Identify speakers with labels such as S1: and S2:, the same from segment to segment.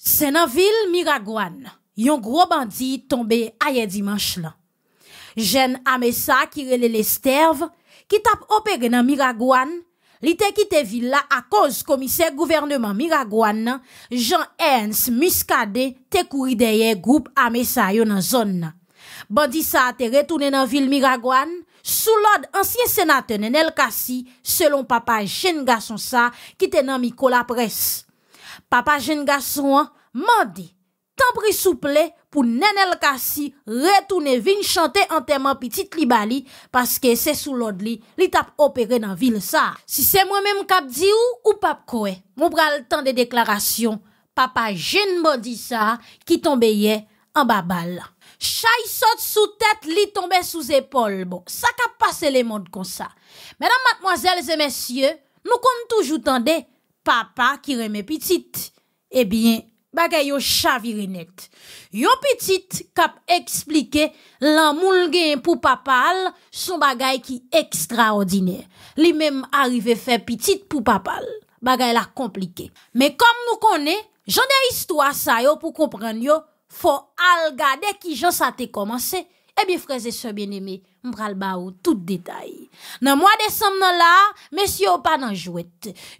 S1: C'est dans ville Miragouane, yon gros bandit tombé hier dimanche là. Jeune Amessa qui relait les sterves, qui tape opéré dans Miragouane, li te là à cause commissaire gouvernement Miragouane, Jean-Ernst Muscadet te couru derrière groupe Amessa yo une zone. Bandit ça te retourné dans ville Miragouane, sous l'ordre ancien sénateur Nenel Kassi, selon papa jeune garçon qui te dans la Presse papa jeune garçon, dit « tant prie souple pour Nenel Kasi retourner vin chanter entièrement petite Libali parce que c'est sous l'ordre li, li tape opéré dans ville ça. Si c'est moi-même qui dit ou, ou pape quoi, mon le temps de déclaration, papa jeune dit ça, qui tombe hier en babal. Chai saute sous tête, li tombait sous épaule. Bon, ça qu'a passé les mondes comme ça. Mesdames, mademoiselles et messieurs, nous comptons toujours tendez, papa qui remet petite. Eh bien, bagay yo chavirinette. Yo petite kap expliqué, l'amour pour papal son bagay qui extraordinaire. Li même arrivé faire petite pour papal. Bagay la compliqué. Mais comme nous connaît, j'en ai histoire ça yo pour comprendre yo, faut al qui j'en sa commencé. Eh bien, frères et sœurs bien-aimés, on tout détail. Dans mois de décembre nan là, monsieur pas nan jouet.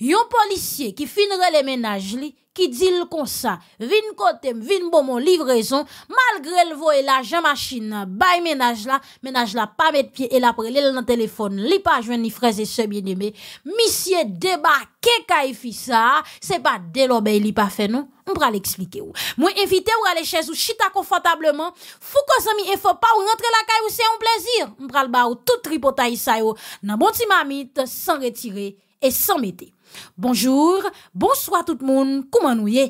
S1: Yon policier qui finirait les ménages li, qui dit le comme ça, vin côté, vin bon mon livraison, malgré le et la, j'en machine ménage là, ménage la pas met pied, et la prele nan téléphone, li pa jouen ni frères et sœurs bien-aimés, monsieur débarque kaifi ça, c'est pas de l'obé li pas fait non? on va l'expliquer ou. Moi invité ou aller chez ou chita confortablement. Fou que zami faut pas ou rentrer la caille ou c'est un plaisir. On va le ba ou tout tripotaille ça yo. Nan sans retirer et sans mettre. Bonjour, bonsoir tout le monde, comment nous y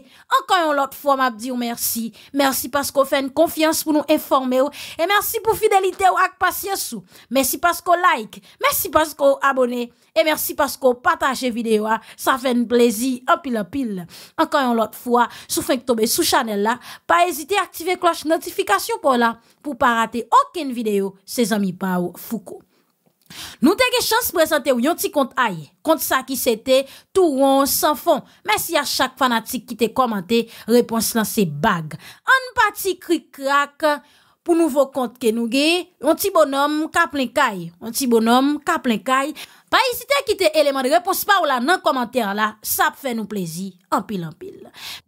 S1: Encore une autre fois, m'a dit merci. Merci parce qu'on fait une confiance pour nous informer et merci pour fidélité ou avec patience Merci parce qu'on like, merci parce qu'on abonné et merci parce qu'on partage vidéo. Ça fait un plaisir, en pile pile. Encore une autre fois, sous êtes tomber sous channel là, pas hésiter à activer cloche notification pour là, pour pas rater aucune vidéo, ses amis pau Foucault. Nous avons chance de présenter un petit compte aille, Compte ça qui c'était tout rond sans fond. Merci à chaque fanatique qui t'a commenté. Réponse dans ses bagues. Un petit cri crac pour nouveau compte que nous avons. Un petit bonhomme, caplin caille. Un petit bonhomme, caplin caille. Pa isite a kite eleman de repons pa ou la nan komantèran la, sa ap fè nou plezi, anpil anpil.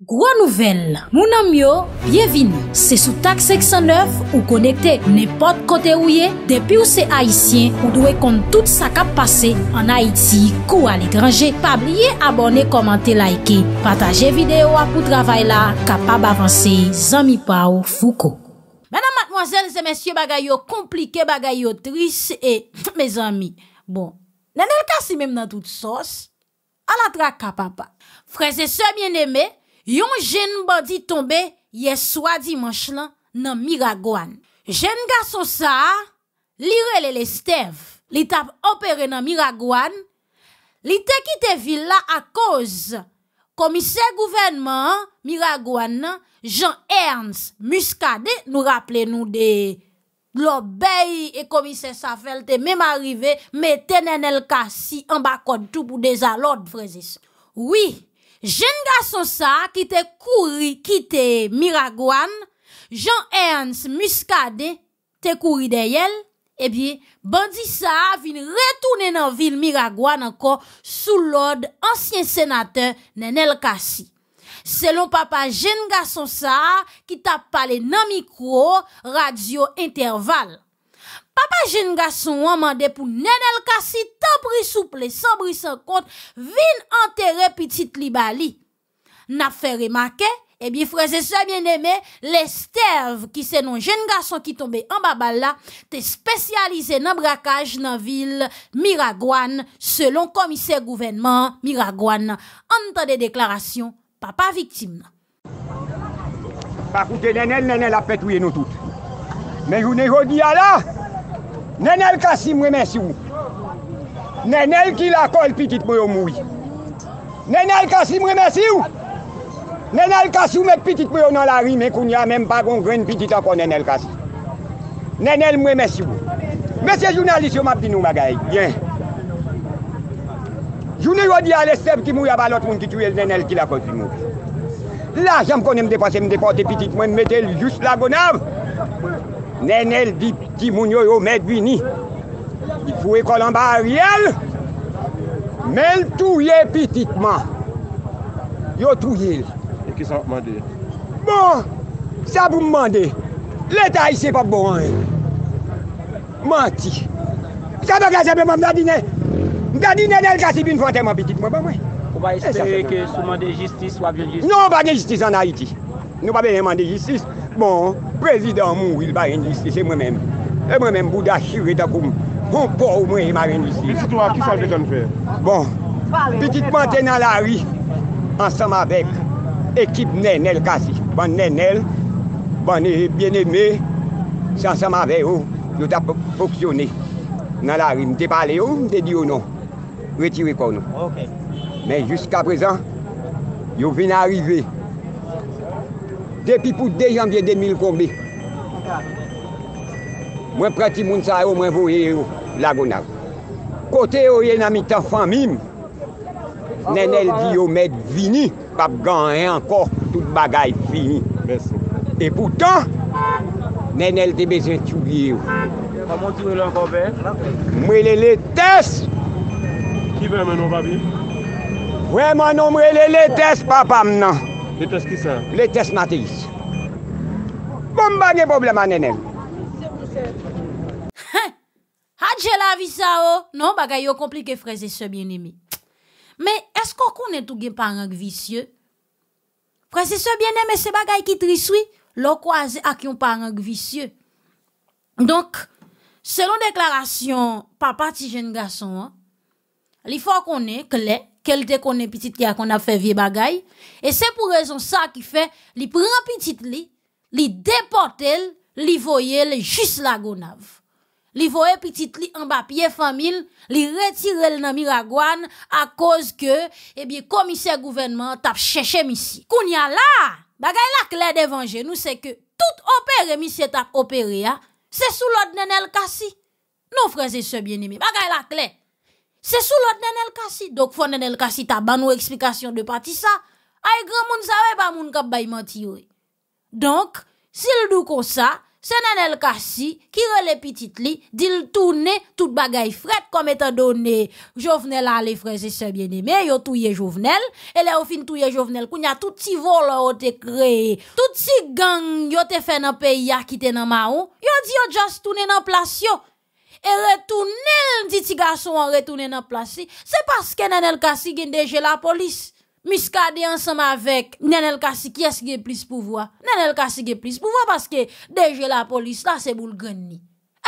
S1: Gwa nouvel, mounan myo, bienvin, se sou tak 609 ou konekte nepot kote ou ye, depi ou se Haitien ou dwe kont tout sa kap pase, an Haiti, kou al ekranje, pa blye abone, komante, laike, pataje videyo apou travay la, kapab avanse, zami pa ou fou koko. Mè nan matmoazèl, se mèsyè bagay yo komplike, bagay yo tris, e, mè zami, bon. Nenel kasi toute nan tout l'a la traka papa. et sœurs bien aimés, yon jeune bandit tombé hier soir, dimanche lan nan Miragwan. jeune garçon ça, li rele le stev, li tap opéré dans Miragwan, li te kite villa à cause du gouvernement gouvernement Miragouane, Jean-Ernst Muscadet Nous rappelons-nous de... Glop beyi e komise safel te mem arive, me te nenel kasi an bakon tou pou deza lod frezis. Oui, jen ga son sa ki te kouri ki te Miragwan, Jean-Ernce Muscade te kouri deyel, ebi eh bandi sa vin retounen nan vil Miragwan anko sou lod ansyen senate nenel kasi. Selon papa jen gason sa, ki tap pale nan mikro, radio, interval. Papa jen gason waman depou nen el kasi, tan pri souple, san pri san kont, vin anterre pitit li bali. Nafè remake, ebi freze sa mien eme, le sterv ki se non jen gason ki tombe an babala, te spesyalize nan brakaj nan vil Miragwan, selon komiser gouvenman Miragwan. Antan de deklarasyon. pa pa vitim.
S2: Pa koute nenel, nenel ap petwe nou tout. Men yon e jodi ya la, nenel kasi mwen men syou. Nenel ki la kol pitit mwen yo mouy. Nenel kasi mwen men syou. Nenel kasi mwen pitit mwen yo nan la ri, men koun ya men bagon gren pitit an kon nenel kasi. Nenel mwen men syou. Mese jounalisyon map di nou magay, yon. Jounè yo di alè sèb ki mou ya ba lot moun ki tuyèl nenèl ki la poti moun. La, jèm konè m depase m depote pitit mwen metèl jous la gonav. Nènèl di ti moun yo yo mèdvini. Y fwe kolan ba riyèl. Mèl touye pitit moun. Yo touye l. E kè san m mande? Bon, sa pou m mande. Lè ta y se pa bwoy. Manti. Sa m wakase mè m am dadine. a di nènel kasi bin fante mwen pitit mwen, ba mwen. Ou ba espere ke sou mande jistis wap jen jistis. Nou ba jen jistis an a iti. Nou ba bè nèman de jistis. Non, bon, prezidèm moun, il ba ren jistis, e mwen mèm. E mwen mèm bouda chire takoum. Hon po ou mwen, il ba ren jistis. Men si tou a, ki sa jè dan fè? Bon, pitit mwante nan la ri, ansam avek ekip nènel kasi. Ban nènel, ban bè bienemè, sansam avek ou, nou ta pwoksyonè. Nan la ri, mte pale ou, oh, mte di ou oh, nou. retiwe kon nou. Men, jiska prezan, yo vina arive. Depi pou de janvye 2000 korbe. Mwen prati moun sa yo, mwen voye yo lagon av. Kote yo yon amitan famim, ah, nen el di yo met vini pap gan e ankor tout bagay fini. E poutan, nen el te bezen chouge yo. Mwen mwen touwe lankan ben? Mwen leletez Ki ve menon babi? Ve menon mrele letes papam nan. Letes ki sa? Letes matis. Bon bagye bobleman nenem. Se
S1: mousse. Hadje la vi sa o. Non bagay yo komplike freze se bien emi. Me esko konen tou gen parang visye? Freze se bien eme se bagay ki triswi? Loko aze ak yon parang visye. Donk, selon deklarasyon papati jen gason an, Li qu'on est, clé, quel te petit pitit ki a qu'on a fait vie bagay et c'est pour raison ça qui fait li prend petit li, li déportel, li voyel juste la gonave. Li voye petit li en bas pied famille, li retire le Miragouane à cause que, eh bien, commissaire gouvernement tap cherché monsieur. Qu'on y a là, bagay la clé d'évangé nous, c'est que tout opéré monsieur tap opéré, c'est sous l'ordre de Nenel Kassi. Nos frères et sœurs bien-aimés, bagay la clé sous sous l'autre nenel kasi. Donc, faut nenel Kassi, ta ban ou explication de ça. sa. Ay grand moun sa pas pas moun kap Donc, manti yoy. Donc, sil dou kon sa, c'est nenel kassi, qui rele petite li, dil tourner tout bagay fret comme étant donné. Jovenel a et freze se bieneme, yo touye et là tout fin touye jovnel, koun ya tout si vol a te créé tout si gang yo te fait nan ya qui te nan maou. yo di yo just toune nan place et retourner dit ti garçon en retourner dans place c'est parce que Nenel kasi gen déjà la police Miskade ensemble avec Nenel kasi qui est qui plus pouvoir Nenel qui a plus pouvoir parce que déjà la police là c'est boule gagner.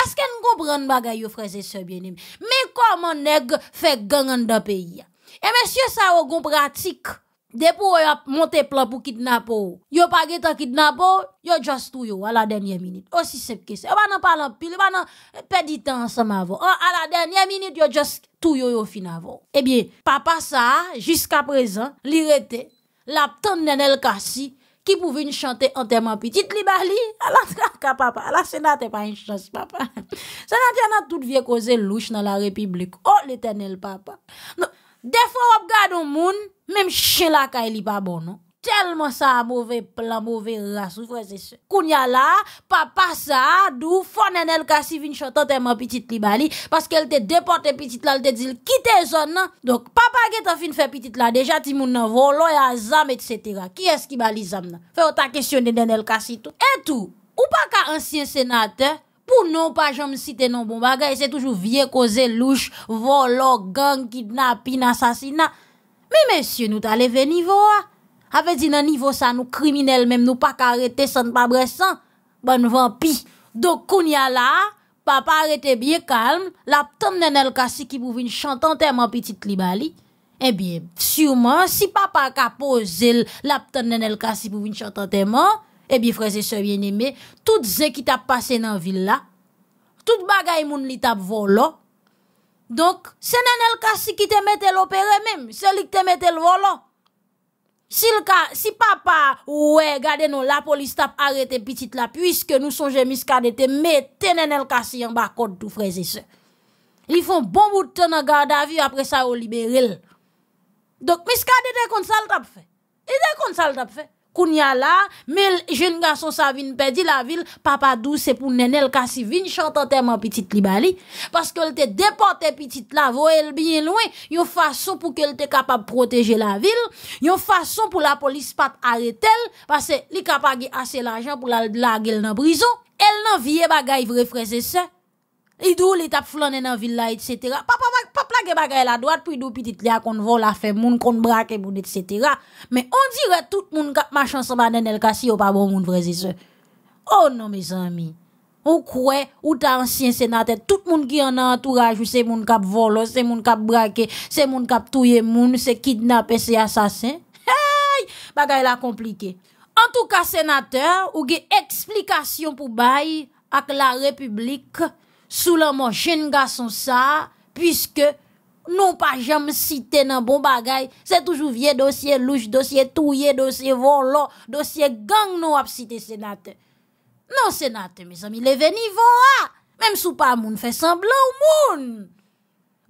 S1: est-ce qu'on comprend bagay yo frères et sœurs bien-aimés mais comment nèg fait gang dans pays et eh, monsieur ça au pratique depuis yo a monte plan pour kidnapper, yo. pas pa été kidnappé, yo, a just tout yo à la dernière minute. Oh, si sep kese. Yo ba nan pile, pil, yo pas perdu du temps ensemble avant. Oh, à la dernière minute, yo just tout yo au fin Eh bien, papa ça, jusqu'à présent, li la tante ton nenel kasi, pouvait pou chanter « chante anterman petite libali, bali, la traka papa, la senate pas une chance, papa. Senate yon pas tout vieille cause louche dans la République. Oh, l'éternel papa. Non, des fois, on regarde un monde, même chez la caille, il pas bon, non? Tellement ça mauvais plan, mauvais ras, ou frère, c'est y Kounya là, papa ça, d'où, Nenel kasi vin chantant tellement petite libali, parce qu'elle était déportée petite là, elle te dit, quitte zone, non? Donc, papa qui t'a fin faire petite là, déjà, ti moun nan il y a zam, etc. Qui est-ce qui bali zam, non? Fais ta questionné nenel kasi tout. Et tout, ou pas qu'un ancien sénateur, pour non pas me citer non bon bagay, c'est toujours vieux, causé louche, volo, gang, kidnapping, assassinat mais monsieur nous ta levé niveau a. dit nous niveau ça nous nous même nous pas arrêter sans ne pas pas Bonne vampi. qu'on y là, papa arete bien calme. La tom nen kasi ki pou vin tellement petite libali eh bien sûrement, si papa ka pose l'apten de nen kasi pou chanter eh bien, frères et sœurs bien-aimés, tout ce qui t'a passé dans la ville là, tout bagay moun li t'a volé. Oh. Donc, c'est Nanel Kassi qui te mette l'opéré même, c'est lui qui te mette le volant. Oh. Si, si, papa, ouais, regardez nous, la police t'a arrêté petite là, puisque nous songe miscadé, te mette nanel Kassi en bas code tout frères et sœurs. Ils font bon bout de temps dans garde à vie après ça, au libéré. Donc, mis te kon ça fait. Il est kon ça fait. Kounya la, mais jeune garçon ça vin la ville, papa douce, c'est pour nenel kasi vin chantant tellement petite libali, parce qu'elle te déporté petite la, voyez bien loin, une façon pour qu'elle te capable protéger la ville, une façon pour la police pas arrêter parce que li capable assez l'argent pour la gueule dans prison, elle nan vie bagay vrai frère et ça. Il dou l'étape flaner dans ville là, etc. Papa que bagay la droite puis dou petites li kon vole la fait moun kon braque etc. Mais on dirait tout moun kap marche ensemble dans el kasi o pas bon moun frères Oh non mes amis. Ou quoi ou ta ancien sénateur tout moun qui en entourage ou c'est moun kap vole c'est moun kap brake, c'est moun kap touye moun, c'est kidnape, c'est assassin. Hey! Bagay la komplike. En tout cas, sénateur, ou des explications pour bail avec la République sous la mort, puisque garçon Nou pa jam site nan bon bagay, se toujou vie dosye louch, dosye touye, dosye volo, dosye gang nou ap site senate. Non senate, mes ami, le veni vola, menm sou pa moun fè semblan ou moun.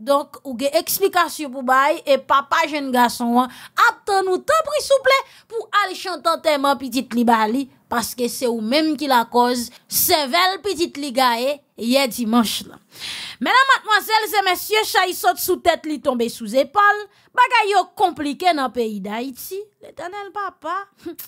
S1: Donk, ouge eksplikasyon pou baye, e papa jen ga son an ap ton nou tan prisouple pou al chan ton teman pitit li bali, paske se ou menm ki la koz, se vel pitit li ga e ye dimanche la. Menan matmazel zemensye chay sot sou tet li tombe sou zepal, bagay yo komplike nan peyi da iti, le tan el papa.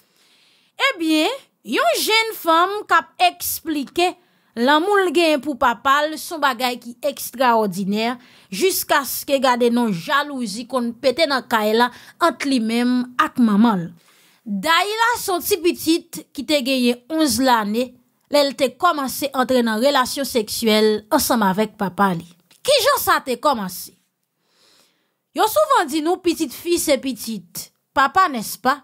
S1: Ebyen, eh yon jen fom kap eksplike nan La moul gen pou papal son bagay ki ekstraordiner Juskas ke gade non jalouzi kon pete nan kaela ant li mem ak mamal Da ila son ti pitit ki te genye 11 lane Le l te komanse entre nan relasyon seksuel ansanm avek papali Ki jonsan te komanse? Yo souvan di nou pitit fis se pitit Papa nespa?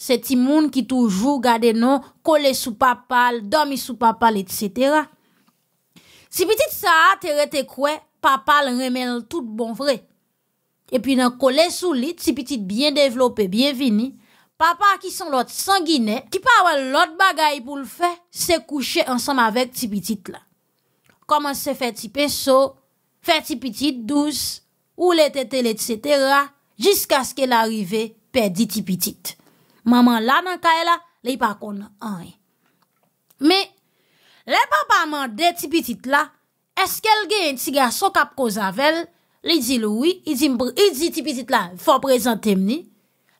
S1: c'est ti qui toujours garde nos collé sous papa dormi sous papa etc. si petite ça te rete quoi papa remel tout bon vrai et puis dans collé sous lit si petite bien développé vini papa qui sont l'autre sanguiné qui pas l'autre bagaille pour le faire s'est coucher ensemble avec ti petite là comment se fait ti saut, fait ti petite douce ou les et etc., jusqu'à ce qu'elle arrive, perdit petit petite. Maman la nan ka e la, li pa kon an e. Me, li papa mande tipi tit la, eske lge yon tiga son kap ko zavell, li di loui, li di tipi tit la, fò prezante mni,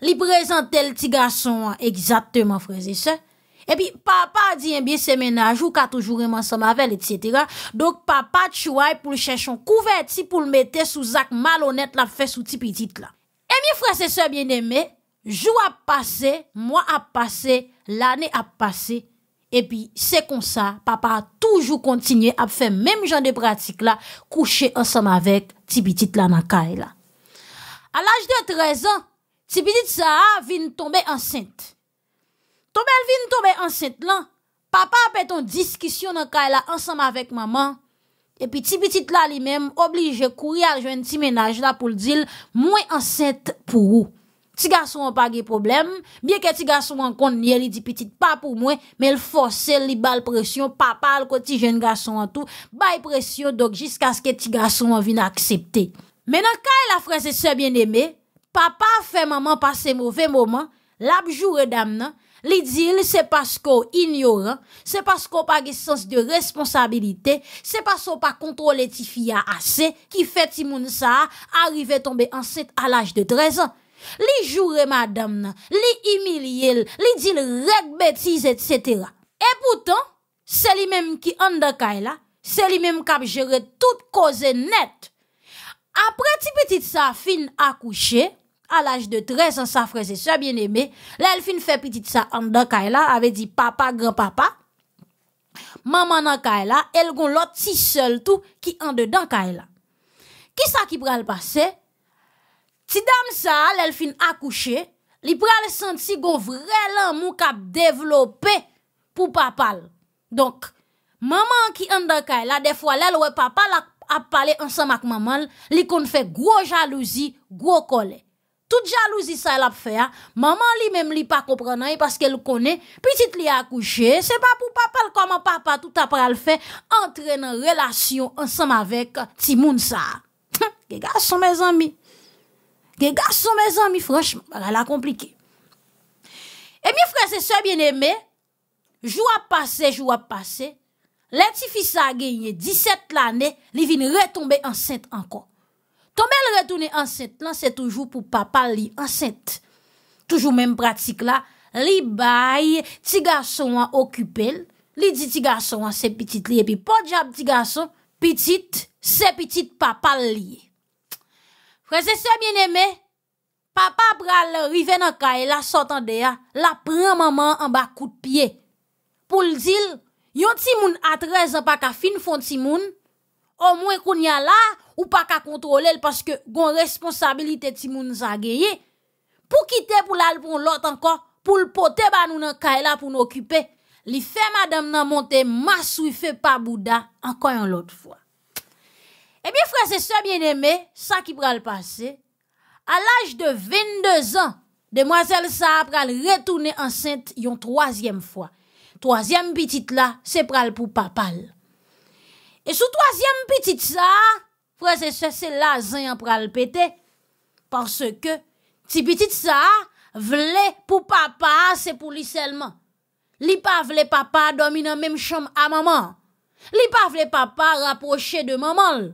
S1: li prezante l tiga son, egzatèman freze se, epi papa di en biye semenajou, katou jureman son mavel, etsetera, dok papa tchouay pou l chèchon kouverti, pou l mette sou zak malonet la fè sou tipi tit la. E mi freze se bienemme, Jou ap pase, mwa ap pase, l'ane ap pase, epi se kon sa, papa ap toujou kontinye ap fe menm jan de pratik la, kouche ansanm avek ti bitit la nan kae la. Al aj de 13 an, ti bitit sa vin tombe ansente. Tombe al vin tombe ansente lan, papa ap pe ton diskisyon nan kae la ansanm avek maman, epi ti bitit la li menm oblije kouye al jwen ti menaj la pou l'dil, mwen ansente pou wou. Ti gason an pa ge problem, byen ke ti gason an kontenye li di pitit pa pou mwen, men l fosel li bal presyon, pa pal kot ti jen gason an tou, bay presyon dok jisk aske ti gason an vin aksepte. Menan ka e la freze sebyen eme, pa pa fe maman pase mouve moman, labjou redam nan, li dil se pasko ignoran, se pasko pa ge sens de responsabilite, se pasko pa kontrole ti fiya ase, ki feti moun sa a, arive tombe anset al aj de trezan. Li joure madame les li les li dit red etc. Et pourtant, c'est lui-même qui de là, c'est lui-même qui a géré toute cause nette. Après petit petite sa fin accouché, à l'âge de 13 ans, sa frère et bien-aimée, là, elle fait petite sa de là, avait dit papa, grand-papa, maman nan kaila, là, elle gon l'autre si seul tout qui en dedans là. Qui ça qui pral passer? Ti dam sa, lèl fin akouche, li pou alè senti gon vre lèm moun kap devlopè pou papal. Donk, maman ki andakay la, defwa lèl wè papal ap pale ansam ak mamal, li kon fè gwo jalouzi, gwo kole. Tout jalouzi sa lèl ap fè ya, maman li mèm li pa kompranay, paske lèl konè, pi tit li akouche, se pa pou papal koman papa tout ap pral fè, antrenan relasyon ansam avèk ti moun sa. Gè gaso mè zambi. Ke gason me zan mi franjman, baka la komplike. E mi franjman se se bien eme, jou ap pase, jou ap pase, le ti fisa genye 17 lane, li vin retombe ansent anko. Tombe le retombe ansent lan, se toujou pou papa li ansent. Toujou menm pratik la, li baye ti gason an okupel, li di ti gason an se pitit li, epi pojab ti gason, pitit se pitit papa liye. Prese se bien eme, papa pral rive nan kaela sotan deya la premanman an ba kout piye. Poul zil, yon timoun atrezen pa ka fin fon timoun, o mwen koun ya la ou pa ka kontrolel paske gon responsabilite timoun zageye, pou kite pou lal pou lot ankon pou lpote banoun nan kaela pou nou kipe, li fe madam nan monte masoufe pa bouda ankon yon lot fwa. Eh bien, Eh et ça, bien aimé, ça qui prend le passé. À l'âge de 22 ans, demoiselle sa pral retourne enceinte yon troisième fois. Troisième petite là, c'est pral pour papal. sous troisième petite ça, sa, et ça c'est la zan en pral pété. parce que si petite ça vle pour papa c'est pour lui seulement. Li pas vle papa dans même même chambre à maman. Li pas vle papa rapproché de maman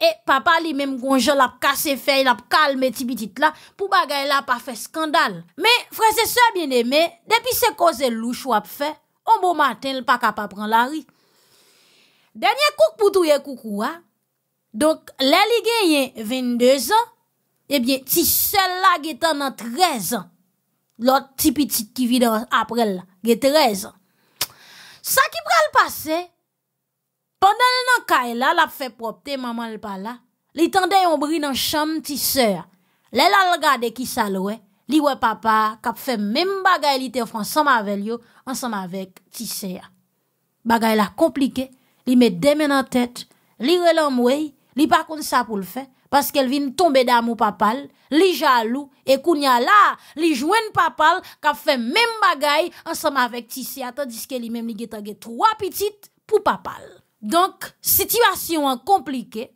S1: et papa lui-même, gonjan l'a kase fey, la calmé ti bitit la, pou bagay la pa mais skandal. Me, bien se depuis ce se koze louche wap fe, on il n'est pas pa de prendre la ri. dernier coup pou touye coucou hein. Donc, le li 22 22 ans. Eh ti seul la getan nan 13 ans l'autre ti qui vit après après la, est 13 Ça qui prend le passé... Pendant le nan kay la, la fait propre, maman elle pala. Li tende yon bri nan chambre ti sœur. a la l'gade ki sa a li wè papa, kap fè même bagay li te ensemble avec yo, ensemble avec ti sœur. Bagay la compliqué, li met demen en tête, li Elle n'a li pa ça pour le faire. parce qu'elle vient tomber d'amour papal, li jaloux, et kounya la, li papa qui kap fè même bagay, ensemble avec ti sœur, tandis qu'elle li même li getage trois petites pour papa. Donc, situation compliquée.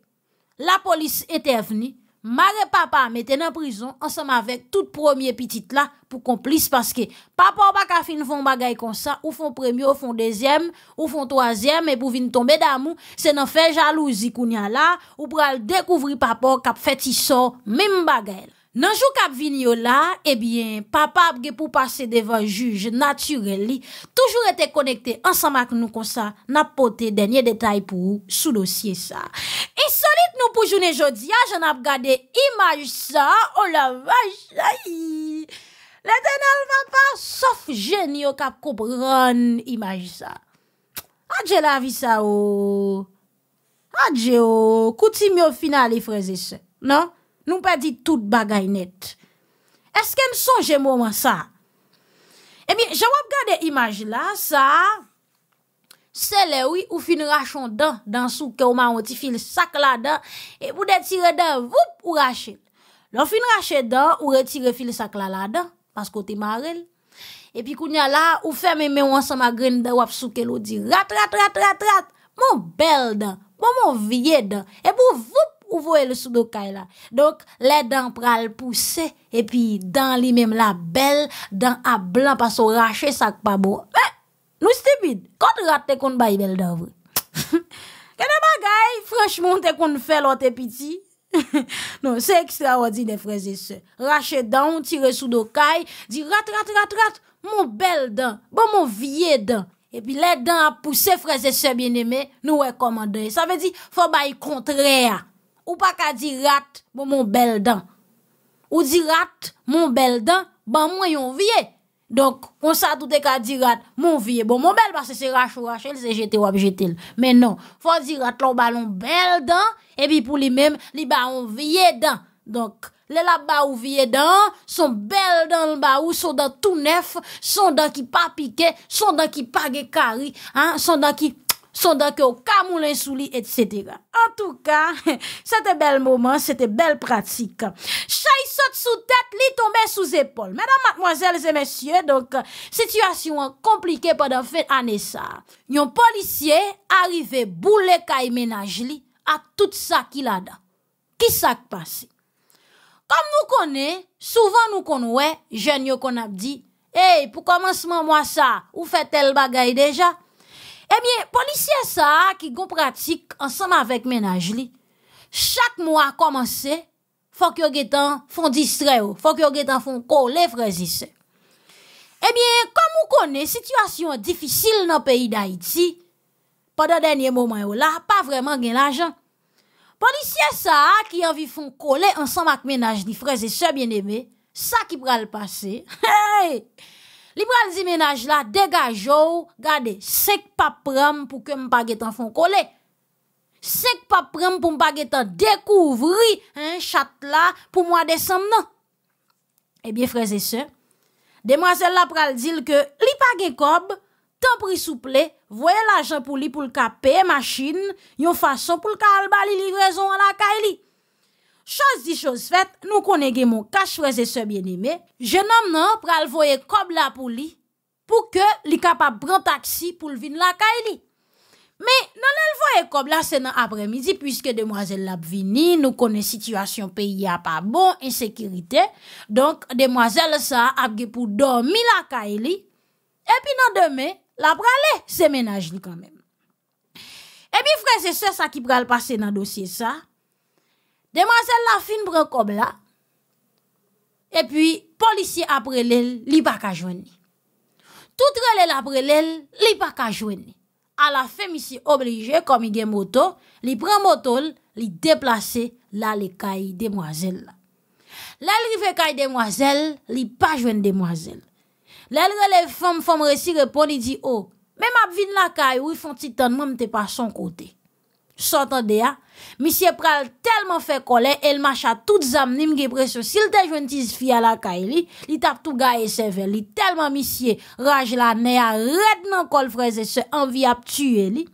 S1: La police intervenue. Mare papa mette en prison ensemble avec tout premier là pour complice parce que papa ou ka fin fon bagay comme ça ou font premier ou font deuxième ou troisième, et et pour vin tombe d'amour se non fait jalousie y a là, ou pral découvrir papa qui kap fait une même bagay Nan jou kap vini yo la, eh bien, papa ap ge pou pase devant juge naturel li, été connecté ensemble avec nous nou konsa, na pote pour detay pou sou dossier sa. Et solide nou pou jounen jodi a, j'en ap gade image ça, o oh la vache, aïe Le sauf va pas sauf génie au kap kopran image ça. Adje la ça, sa o, adje o, au final frères et se, non nous pas dit tout bagay net. Est-ce qu'elle songe moment ça? Eh bien, je vais regarder l'image là, ça. C'est les oui, ou fin rachon dans, dans sous que ou ma fil sac là dedans et vous retirez dedans vous ou rachet. L'on fin rachet dedans ou retire fil sac là là dedans parce que t'es marel. Et puis, a là, ou ferme mes mains ensemble à grain de wap sou ke l'on dit rat, rat, rat, rat, rat, mon bel dedans, mon mon vieux dedans, et pour vous ou voyez le sous là. Donc, les dents pral pousser, et puis, dans lui-même la belle, dans à blanc, parce qu'on rache ça pas beau. Eh, nous stupide. Quand rate qu'on baille belle dent, Kene bagay, franchement, te kon fè l'autre petit. piti. non, c'est extraordinaire, frères se. Rache dan, tire soudokai, dit, di rat, rat, rat, rat, mon bel dan, bon mon vie dan. Et puis, le dan a frères et se, bien aimés nous rekomande. Ça veut dire, faut faut bailler contraire. Ou pa ka di rat pou bon, moun bel dan. Ou di rat moun bel dan, ba bon, mwen yon vie. Donk, kon sa doute ka di rat moun vie. Bon, moun bel base se rach ou rach, el se jete ou abjete el. Menon, fwa di rat lou balon bel dan, epi pou li mem, li ba yon vie dan. Donk, le la ba ou vie dan, son bel dan l ba ou, son dan tou nef, son dan ki pa pike, son dan ki pa ge kari, son dan ki... Sondan ke ou kamoun lè sou li, et sètera. En tou ka, sète bel mouman, sète bel pratik. Chay sote sou tèt, li tombe sou zépol. Mèdam, matmoazèl, zèmèsyè, donk, sètyasyon komplike padan fè anè sa. Nyon polisye, arrive bou lè kaj menaj li, ak tout sa ki la da. Ki sa k'pase? Kom nou konè, souvan nou kon wè, jènyo kon ap di, hey, pou komanseman mwa sa, ou fè tel bagay deja? Eh bien, policiers ça qui pratiquent pratique ensemble avec ménage ménages, chaque mois commencé, faut que yo gétan font faut que coller Eh bien, comme connaissez, la situation difficile dans le pays d'Haïti, pendant dernier moment là, pas vraiment gain l'argent. policiers ça qui envie font coller ensemble avec ménage li frères et sœurs bien-aimés, ça qui le passé. Hey! Li pral di menaj la degaj ou gade sek pa pram pou ke mpa getan fon kole. Sek pa pram pou mpa getan dekouvri chat la pou mwa desem nan. Ebyen eh freze se, demwazel la pral dil ke li pake kob, tan pri souple, voye la jan pou li pou lka pey machin, yon fason pou lka albali livrezon wala ka e li. Chos di chos fet, nou konen gen mon kache freze se bien eme, jenam nan pral voye kob la pou li pou ke li kapap pran taksi pou vin la ka e li. Me nan el voye kob la se nan apre midi, pwiske demwazel la ap vini, nou konen situasyon pe ya pa bon, insekirite, donk demwazel sa ap ge pou domi la ka e li, epi nan deme, la prale se menaj li kanmen. Epi freze se sa ki pral pase nan dosye sa, Demoiselle la fin brè kob la, e pi polisi apre lèl li pa kajwen ni. Tout relèl apre lèl li pa kajwen ni. A la fe misi oblige komi gen moto, li pran moto li deplase la le kay demoiselle la. Lèl rive kay demoiselle, li pa jwen demoiselle. Lèl relèl fom fom resire poli di o, mèm ap vin la kay ou y fon titan mèm te pa son kote. s'entendez hein. ya, Monsieur pral tellement fait colère, elle marcha toutes zam ni pression. S'il t'a le une petite fille à la kaili, il tape tout gars et Il tellement monsieur rage la nez à red nan col frères se envie à tuer li.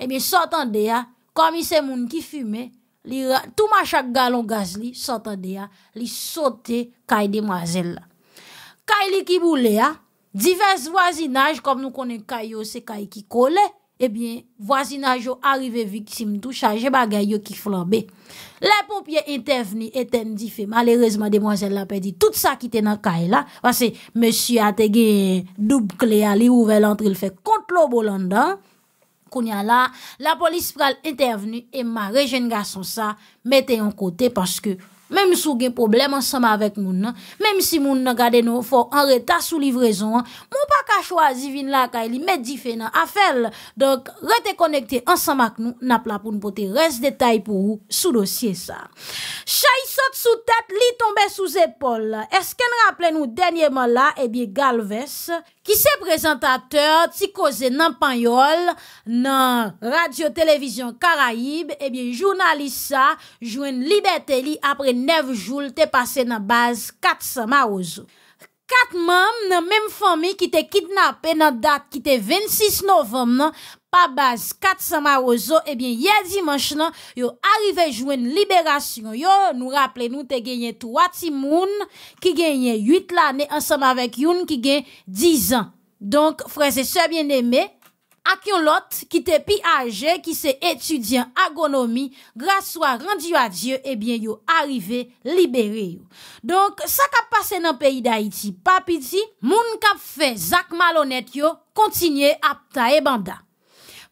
S1: Eh bien, s'entendez hein. ya, comme c'est moun qui fumait, tout ma à galon gaz li, de hein. ya, li saute, kay demoiselle. Kaili qui boulea, divers voisinages comme nous connaissons Kayo, c'est Kay qui collait. Eh bien, voisinage arrive victime tout chargé bagay yo ki Les Le intervenu interveni ten di fe, Malheureusement, demoiselle la perdu. tout ça qui était nan Parce la, monsieur a Monsieur gen double double clé à ouve l'entrée, le fe kont bolandan, la, la police pral intervenu et ma garçon, ça, sa, en côté parce que... Mèm sou gen problem ansama avèk moun Mèm si moun nan gade nou Fò an reta sou livrezon Moun pa ka chwazi vin la Ka li medjife nan Afèl Dok rete konekte ansama ak nou Nap la pou nou pote Res detay pou ou Sou dosye sa Chay sou Sot sou tet li tombe sou zepol, eske n raple nou denye mola ebi eh Galves ki se prezentateur ti koze nan Panyol nan Radyo Televizyon Karaib ebi eh jounalisa jwen libeteli apre 9 joul te pase nan baz 400 maouz. Katman nan menm fomi ki te kidnape nan dat ki te 26 novem nan. base, 400 400 et bien, hier dimanche là yo jouer une libération yo, Nous nous nou te trois 3 qui ki huit 8 ensemble ensemble avec youn qui gagne 10 Donc, frères et sœurs bien à qui on lot qui te pi qui ki se agonomie, grâce soit rendu à Dieu et eh yo arrive libéré. Donc, donc sa qu'a pase nan pays d'Haïti papi dit, moun kap fait zak malonnet yo, continuer à ta banda.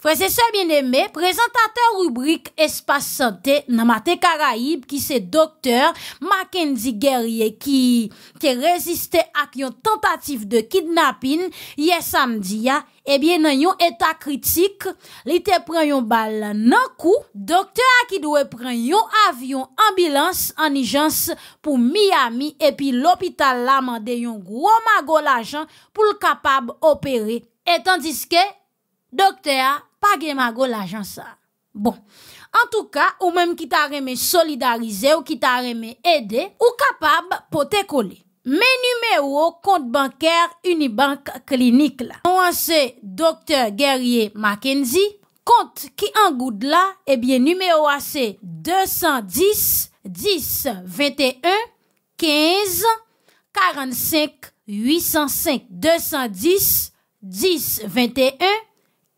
S1: Fwese se bin eme, prezentate rubrik espase sante nan mate karaib ki se dokteur Makenzi Gerye ki te reziste ak yon tentatif de kidnapin ye samdi ya. Ebyen eh nan yon eta kritik, li te preyon bal nan kou, dokteur akidwe preyon avyon ambulans anijans pou Miami epi lopital la mande yon gwo magol ajan pou l kapab operi. Etan diske... Dokte a, pa gen ma go la jan sa. Bon, an tou ka, ou menm ki ta reme solidarize ou ki ta reme ede, ou kapab pou te kole. Men nume ou kont banker Unibank Klinik la. Mwen se Dokte Gerye Makenzi, kont ki an goud la, ebyen nume ou ase 210-10-21-15-45-805-210-10-21-15.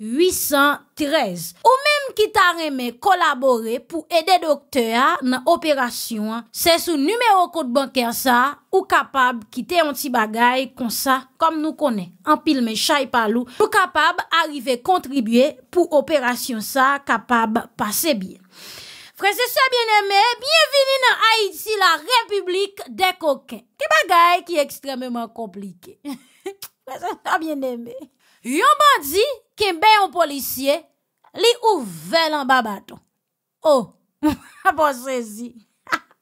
S1: Ou menm ki ta reme kolabore pou ede doktea nan operasyon se sou numero kote bankersa ou kapab kite yon ti bagay kon sa kom nou kone. An pilme chay palou pou kapab arrive kontribye pou operasyon sa kapab pase bien. Frense se bieneme, bienveni nan Haiti la Republik de Coquin. Ti bagay ki ekstrememen komplike. Frense se bieneme. Yon bandi. Kimbe yon polisye, li ouve lan ba baton. Oh, mwen bon sezi.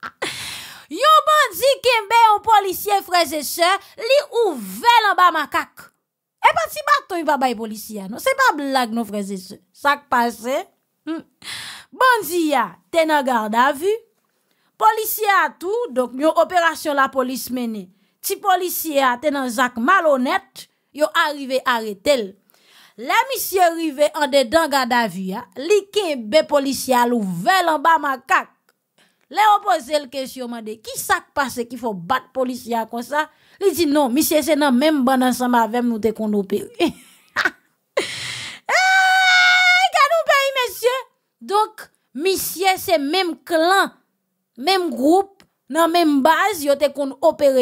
S1: Yon bonzi kimbe yon polisye freze se, li ouve lan ba makak. E pa ti baton yon baba yon polisye, se pa blag nou freze se. Sak pase. Hmm. Bonzi ya, tena garda avu. Polisye atou, dok myon operasyon la polis mene. Ti polisye ya, tena zak malonet, yon arrive aretel. Là, Monsieur arrive en dedans garde vue, li kembe policier louvel en bas macaque. Le posé le question de qui ça passe qu'il faut battre policiers comme ça. Il dit non, monsieur c'est dans même bande ensemble avec nous te qu'on opère. Eh, nous pays monsieur. Donc monsieur c'est même clan, même groupe, dans même base, ils te qu'on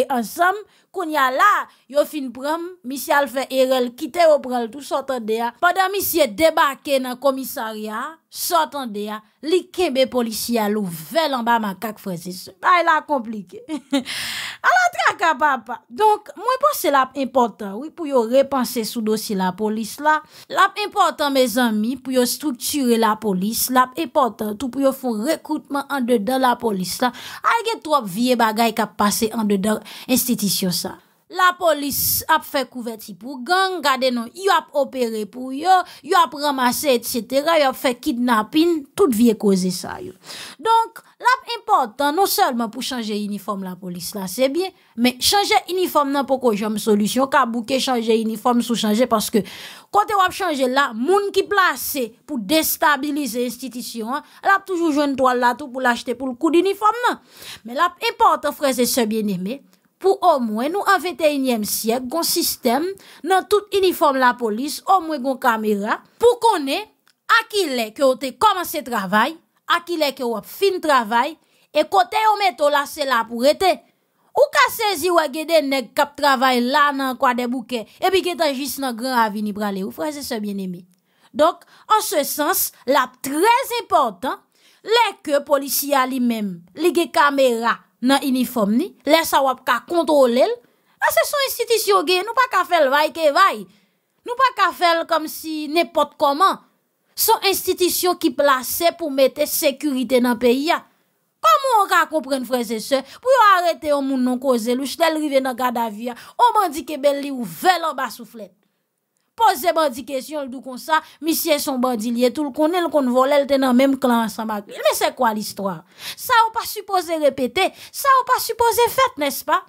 S1: ensemble koun ya la, yo fin pram, misi al fe erel, kite yo pral, tou sotan deya, padan misi e debake nan komisariya, sotan deya, li kebe polisiya lou velan ba ma kak freze se. A, il a komplike. A la traka, papa. Donk, mwen pwese lap impotant, pou yo repanse sou dosi la polis la, lap impotant, me zami, pou yo strukture la polis, lap impotant, tou pou yo foun rekrutman an dedan la polis la, a ye trop vie bagay ka pase an dedan en stiti syosa. La police a fait couverture pour gang, gardez y y opéré opéré pour yo, y a ramassé, etc. ils fait fait kidnapping. tout vie causée ça. yo. Donc, donc important, non seulement pour changer uniforme la police là c'est bien, mais uniforme uniforme non pour ko solution. changer changer uniforme sous changer parce que a changer la, moun place pour déstabiliser linstitution hein, elle a toujours une toile là tout pour l'acheter pour le d'uniforme. d'uniforme. Mais l'important frères c'est se bien aimé. pou ou mwen nou an 21e siyek goun sistem nan tout uniform la polis ou mwen goun kamera pou konen akile ke ote komanse travay akile ke wap fin travay e kote ometo la se la pou rete ou ka sezi wage den nek kap travay la nan kwa debouke epi getan jis nan gran avini brale ou fraze se bien emi donk an se sens la trez importan leke polisya li men li ge kamera nan uniform ni, lè sa wap ka kontrolel, a se son institisyon gen, nou pa ka fel vay ke vay. Nou pa ka fel kom si nepot koman. Son institisyon ki plase pou mette sekurite nan peyi ya. Komo an ka kompren freze se, pou yo arete yon moun non koze lou, chlel rive nan gada vi ya, oman di kebel li ou velan basou flet. pose bandi question, questions, comme ça, monsieur son bandit tout le connaît, le qu'on volait, le dans même clan ensemble. Mais c'est quoi l'histoire? Ça, on pas supposé répéter, ça, on pas supposé faire, n'est-ce pas?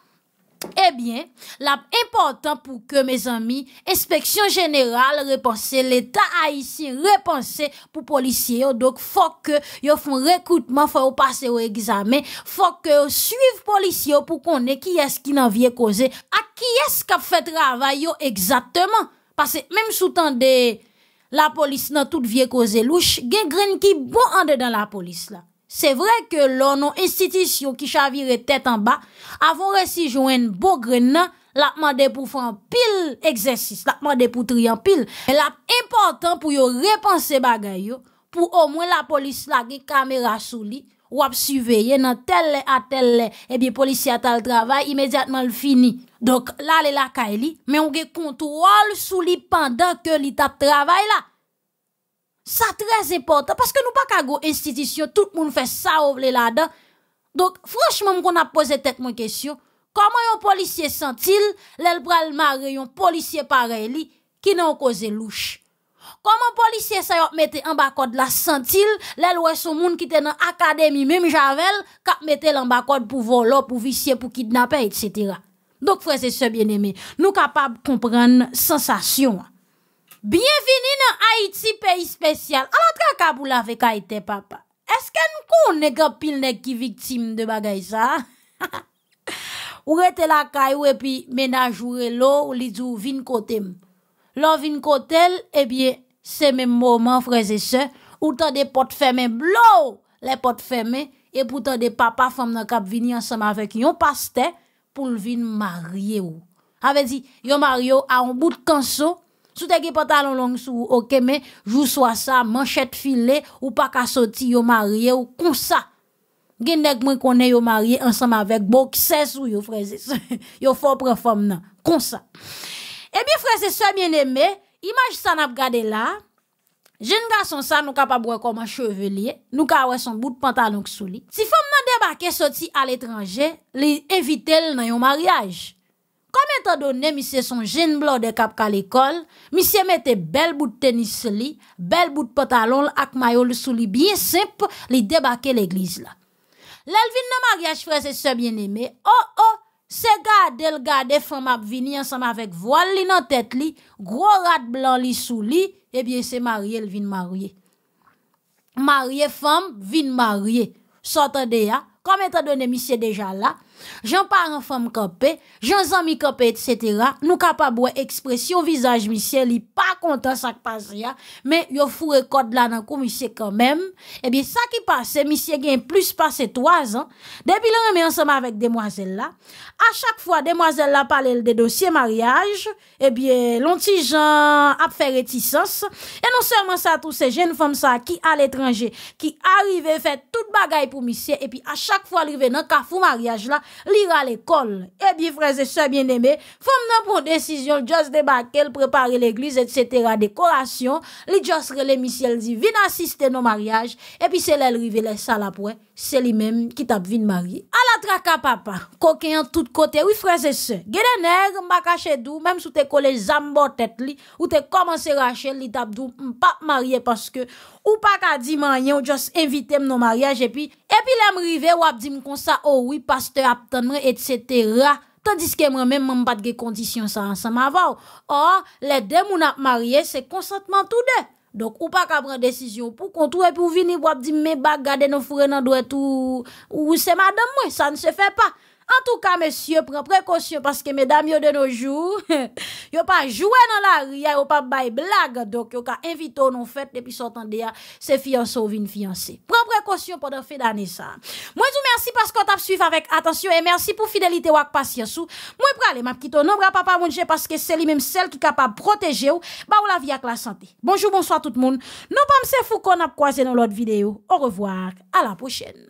S1: Eh bien, l'important pour que mes amis, inspection générale repense, l'État haïtien repense pour policiers. Donc, faut que yo font recrutement, faut passer au examen, faut que suivent policiers pour qu'on ait qui est-ce qui n'en vient causer, à qui est-ce qu'a fait travail exactement. Parce que même sous temps de la police dans toute vieille cause louche, il y a qui bon dans dans la police. là. C'est vrai que l'on a institution qui chavire tête en bas, avant de si beau l'a demandé pour faire un pile exercice, l'a demandé pour trier un pile. Et important pour repenser les pour au moins la police la caméra sous ou ap surveiller dans tel à tel et bien policier a tel travail immédiatement le fini donc là les la kaili mais on le contrôle sous lui pendant que l'état tap travail là ça très important parce que nous pas ka institution tout le monde fait ça ouvre là-dedans donc franchement qu'on a posé tête question comment un policier sent-il l'el pral marrer un policier pareil qui n'a causé louche Koman polisye sa yo mette an bakod la sentil, lèl wè sou moun ki te nan akademi mèm javel, kap mette lè an bakod pou volop, pou visye, pou kidnape, etc. Dok fwese se bien eme, nou kapab kompren sensasyon. Bienveni nan Haiti, peyi spesyal. Alat ka kabou la vek Haiti, papa. Eske nou kon negop pil nek ki viktim de bagay sa? Ou rete la kay wè pi menaj wè lo, ou li djou vin kote mè? l'envin kotel, eh bien, c'est même moment, frères et sœurs, où t'as des portes fermées, blow, les portes fermées, et pourtant des papas, femmes, dans cap vini ensemble avec yon pasteur, pour vin marié ou. Avec dit, yon ou à un bout de canso, sous tes pantalon long sous ok, mais, jou soit ça, manchette filet, ou pas qu'à sortir, yon marié ou, comme ça. Gen nèg mwen konnen yo marié ensemble avec beaucoup sou yo frères. yo fò pran fòm nan. comme ça. Eh bien, frères et ça bien aimé. Image ça n'a pas gardé là. Jeune garçon ça nous capable comme un chevelier, nous voir son bout de pantalon sous lui. Si femme nan débarqué sorti à l'étranger, li invite le dans un mariage. Comme étant donné monsieur son blond de cap à l'école, monsieur mette bel bout de tennis li, bel bout de pantalon, ak mayol souli Bien simple, semp li debake l'église. là. Lel vin mariage, frères et ça bien aimés oh oh, se gade gardé, gade femme ap vini ensemble avec voile li nan tête li, gros rat blanc li sou li, bien se marié vient vin marier. Marié, femme, vin marier Sotan de ya, comme étant donné, monsieur déjà là, j'en parle en femme campé, j'en amis campé, etc. Nous capable expression visage monsieur, il pas content ça qui passe mais yo fourré code là dans monsieur quand même. Eh bien, ça qui passe, monsieur gagne plus passé trois ans. Depuis le remet ensemble avec demoiselle là, à chaque fois demoiselle là parle de dossiers mariage, eh bien, l'on gens a fait réticence. Et non seulement ça, tous ces jeunes femmes ça qui à l'étranger, qui arrivent fait toute bagaille pour monsieur, et puis à chaque chak fwa lrive nan ka fwo maryaj la, li ra le kol. E bi freze se bien eme, fwam nan pou desisyon, ljoz debakel, prepare l'eglize, et cetera, dekorasyon, ljoz rele misyelzi, vin asiste nan maryaj, epi se lè lrive le sal apwe. Se li menm ki tap vin mari. A la traka papa, koken yon tout kote, wifreze se. Gede ner, mbakache dou, menm sou te kole zambotet li, ou te komanse rachel li tap dou, mpap mariye paske, ou pakadi manye, ou jos invite mnon mariye, epi lem rive wap di mkonsa, ou wipaste oh aptanman, etsetera, tandiske mwen menm mbatge kondisyon sa ansam avow. Or, le de moun ap mariye, se konsantman tou de. Donk ou pa ka pren desisyon pou kontou e pou vini wap di me bak gade nan fure nan dwet ou ou se madan mwen, sa ne se fe pa. En tou ka, mesye, pren prekosyon paske medam yo de nou jou, yo pa jwè nan la riyay, yo pa bay blag, dok yo ka evito nou fèt depi sotan de ya se fiyanso ou vin fiyansé. Pren prekosyon poden fè danè sa. Mwen jou mersi paske ot ap suiv avèk. Atensyon, e mersi pou fidelite wak pasyansou. Mwen pralè, map kito, non bra pa pa mounje paske seli mèm sel ki kapab proteje ou, ba ou la vi ak la sante. Bonjou, bonsoi tout moun. Non pa mse fou kon ap kwaze nan lot videyo. Ou revoar, a la pochèn.